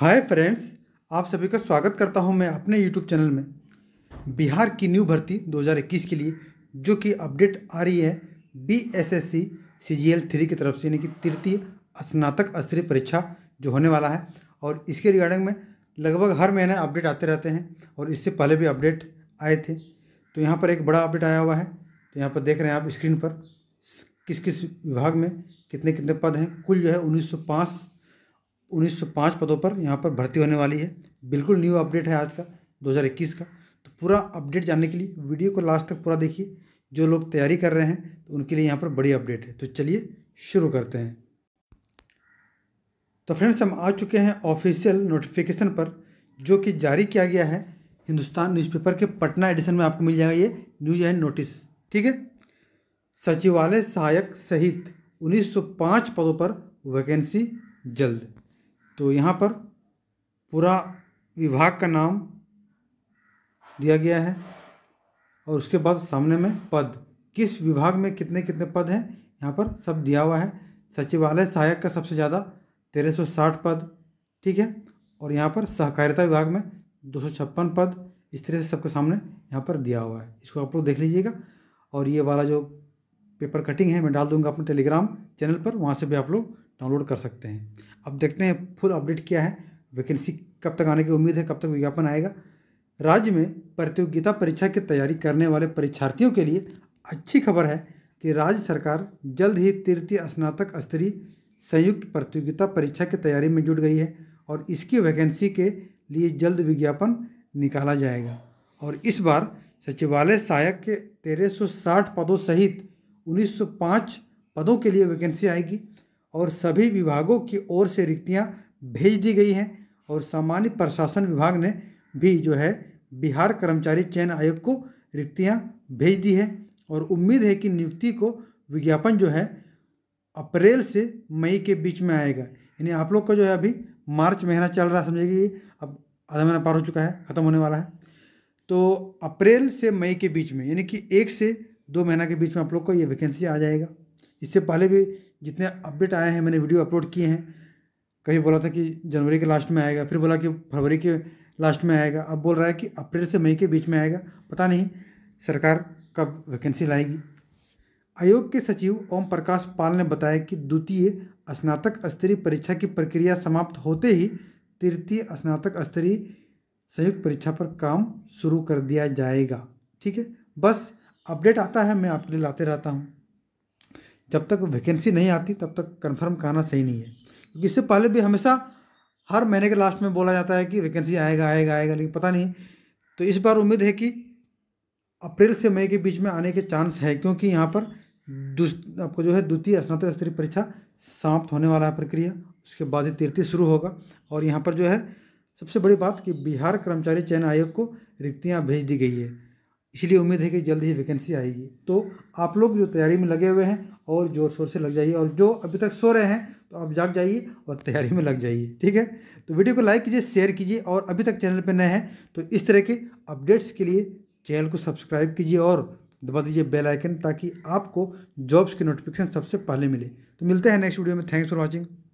hi friends आप सभी का स्वागत करता हूं मैं अपने यूट्यूब चैनल में बिहार की न्यू भर्ती 2021 के लिए जो कि अपडेट आ रही है B S S C C G L three की तरफ से यानी कि तृतीय स्नातक स्तरीय परीक्षा जो होने वाला है और इसके रिगार्डिंग में लगभग हर महीने अपडेट आते रहते हैं और इससे पहले भी अपडेट आए थे तो यहाँ पर एक बड़ा अपडेट आया हुआ है तो यहाँ पर देख रहे हैं आप स्क्रीन पर किस किस विभाग में कितने कितने पद हैं कुल जो है उन्नीस 1905 पदों पर यहाँ पर भर्ती होने वाली है बिल्कुल न्यू अपडेट है आज का 2021 का तो पूरा अपडेट जानने के लिए वीडियो को लास्ट तक पूरा देखिए जो लोग तैयारी कर रहे हैं तो उनके लिए यहाँ पर बड़ी अपडेट है तो चलिए शुरू करते हैं तो फ्रेंड्स हम आ चुके हैं ऑफिशियल नोटिफिकेशन पर जो कि जारी किया गया है हिंदुस्तान न्यूज़पेपर के पटना एडिशन में आपको मिल जाएगा ये न्यूज एंड नोटिस ठीक है सचिवालय सहायक सहित 1905 पदों पर वैकेंसी जल्द तो यहाँ पर पूरा विभाग का नाम दिया गया है और उसके बाद सामने में पद किस विभाग में कितने कितने पद हैं यहाँ पर सब दिया हुआ है सचिवालय सहायक का सबसे ज़्यादा तेरह सौ साठ पद ठीक है और यहाँ पर सहकारिता विभाग में दो सौ छप्पन पद इस तरह से सबके सामने यहाँ पर दिया हुआ है इसको आप लोग देख लीजिएगा और ये वाला जो पेपर कटिंग है मैं डाल दूँगा अपने टेलीग्राम चैनल पर वहाँ से भी आप लोग डाउनलोड कर सकते हैं अब देखते हैं फुल अपडेट क्या है वैकेंसी कब तक आने की उम्मीद है कब तक विज्ञापन आएगा राज्य में प्रतियोगिता परीक्षा की तैयारी करने वाले परीक्षार्थियों के लिए अच्छी खबर है कि राज्य सरकार जल्द ही तृतीय स्नातक स्तरीय संयुक्त प्रतियोगिता परीक्षा की तैयारी में जुट गई है और इसकी वैकेंसी के लिए जल्द विज्ञापन निकाला जाएगा और इस बार सचिवालय सहायक के तेरह पदों सहित 1905 पदों के लिए वैकेंसी आएगी और सभी विभागों की ओर से रिक्तियां भेज दी गई हैं और सामान्य प्रशासन विभाग ने भी जो है बिहार कर्मचारी चयन आयोग को रिक्तियां भेज दी है और उम्मीद है कि नियुक्ति को विज्ञापन जो है अप्रैल से मई के बीच में आएगा यानी आप लोग का जो है अभी मार्च महीना चल रहा है समझिए कि अब आधा महीना पार हो चुका है ख़त्म होने वाला है तो अप्रैल से मई के बीच में यानी कि एक से दो महीना के बीच में आप लोग को ये वैकेंसी आ जाएगा इससे पहले भी जितने अपडेट आए हैं मैंने वीडियो अपलोड किए हैं कभी बोला था कि जनवरी के लास्ट में आएगा फिर बोला कि फरवरी के लास्ट में आएगा अब बोल रहा है कि अप्रैल से मई के बीच में आएगा पता नहीं सरकार कब वैकेंसी लाएगी आयोग के सचिव ओम प्रकाश पाल ने बताया कि द्वितीय स्नातक स्तरीय परीक्षा की प्रक्रिया समाप्त होते ही तृतीय स्नातक स्तरीय संयुक्त परीक्षा पर काम शुरू कर दिया जाएगा ठीक है बस अपडेट आता है मैं आपके लिए लाते रहता हूँ जब तक वैकेंसी नहीं आती तब तक कन्फर्म करना सही नहीं है क्योंकि इससे पहले भी हमेशा हर महीने के लास्ट में बोला जाता है कि वैकेंसी आएगा आएगा आएगा लेकिन पता नहीं तो इस बार उम्मीद है कि अप्रैल से मई के बीच में आने के चांस है क्योंकि यहाँ पर आपको जो है द्वितीय स्नातक स्तरीय परीक्षा समाप्त होने वाला है प्रक्रिया उसके बाद ही तीर्थी शुरू होगा और यहाँ पर जो है सबसे बड़ी बात कि बिहार कर्मचारी चयन आयोग को रिक्तियाँ भेज दी गई है इसलिए उम्मीद है कि जल्द ही वैकेंसी आएगी तो आप लोग जो तैयारी में लगे हुए हैं और ज़ोर शोर से लग जाइए और जो अभी तक सो रहे हैं तो आप जाग जाइए और तैयारी में लग जाइए ठीक है तो वीडियो को लाइक कीजिए शेयर कीजिए और अभी तक चैनल पर नए हैं तो इस तरह के अपडेट्स के लिए चैनल को सब्सक्राइब कीजिए और दबा दीजिए बेल आइकन ताकि आपको जॉब्स की नोटिफिकेशन सबसे पहले मिले तो मिलते हैं नेक्स्ट वीडियो में थैंक्स फॉर वॉचिंग